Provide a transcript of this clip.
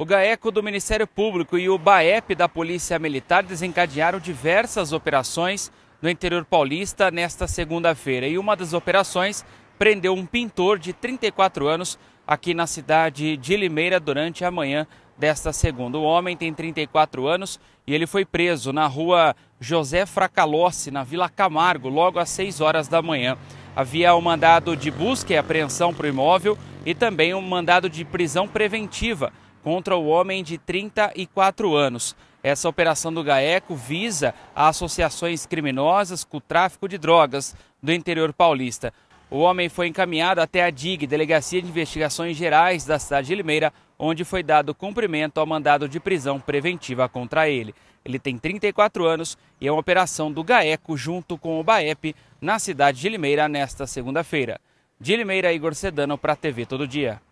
O GAECO do Ministério Público e o BAEP da Polícia Militar desencadearam diversas operações no interior paulista nesta segunda-feira. E uma das operações prendeu um pintor de 34 anos aqui na cidade de Limeira durante a manhã desta segunda. O homem tem 34 anos e ele foi preso na rua José Fracalossi, na Vila Camargo, logo às 6 horas da manhã. Havia um mandado de busca e apreensão para o imóvel e também um mandado de prisão preventiva contra o homem de 34 anos. Essa operação do GAECO visa associações criminosas com o tráfico de drogas do interior paulista. O homem foi encaminhado até a DIG, Delegacia de Investigações Gerais da cidade de Limeira, onde foi dado cumprimento ao mandado de prisão preventiva contra ele. Ele tem 34 anos e é uma operação do GAECO junto com o BAEP na cidade de Limeira nesta segunda-feira. De Limeira, Igor Sedano para a TV Todo Dia.